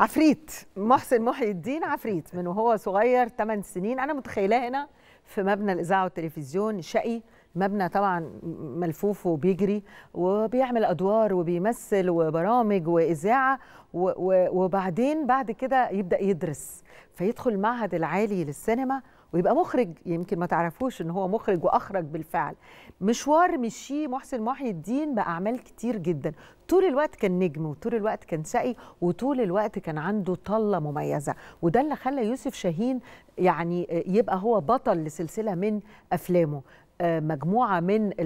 عفريت محسن محي الدين عفريت من وهو صغير 8 سنين انا متخيلاه هنا في مبنى الاذاعه والتلفزيون شقي مبنى طبعا ملفوف وبيجري وبيعمل ادوار وبيمثل وبرامج واذاعه وبعدين بعد كده يبدا يدرس فيدخل المعهد العالي للسينما ويبقى مخرج يمكن ما تعرفوش ان هو مخرج واخرج بالفعل مشوار مشي محسن محي الدين باعمال كتير جدا طول الوقت كان نجم وطول الوقت كان سقي وطول الوقت كان عنده طله مميزه وده اللي خلى يوسف شاهين يعني يبقى هو بطل لسلسله من افلامه آه، مجموعه من آه،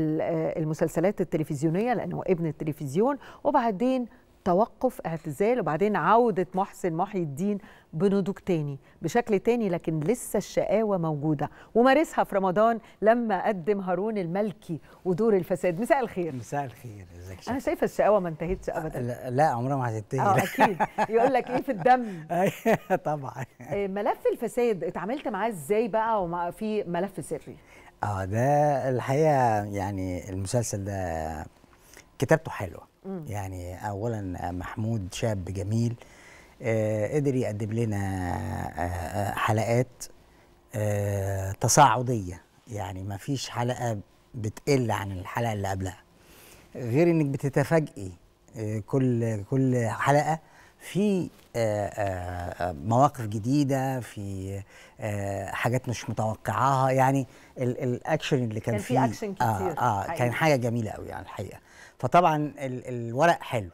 المسلسلات التلفزيونيه لانه ابن التلفزيون وبعدين توقف اعتزال وبعدين عودة محسن محي الدين بنضوج تاني بشكل تاني لكن لسه الشقاوة موجودة ومارسها في رمضان لما قدم هارون الملكي ودور الفساد مساء الخير مساء الخير ازيك انا شايفة الشقاوة ما انتهتش ابدا لا, لا عمرها ما هتنتهي اه اكيد يقول لك ايه في الدم أيوة، طبعا آه، ملف الفساد اتعاملت معاه ازاي بقى ومع في ملف سري اه ده الحقيقة يعني المسلسل ده كتابته حلوه يعني اولا آه، محمود شاب جميل آه، قدر يقدم لنا آه، حلقات تصاعديه يعني ما فيش حلقه بتقل عن الحلقه اللي قبلها غير انك بتتفاجئي كل كل حلقه في آه، آه، آه، مواقف جديده في حاجات مش متوقعاها يعني الاكشن اللي كان, كان فيه في اكشن كتير اه, آه كان حاجه جميله قوي يعني الحقيقه فطبعا الورق حلو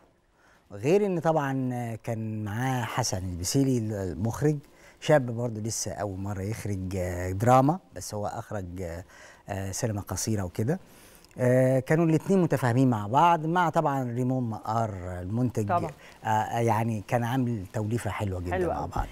غير ان طبعا كان معاه حسن البسيلي المخرج شاب برضه لسه اول مره يخرج دراما بس هو اخرج سينما قصيره وكده آه، كانوا الاثنين متفاهمين مع بعض مع طبعا ريمون مقار المنتج طبعا. آه، آه، يعني كان عامل توليفه حلوه جدا حلوة. مع بعض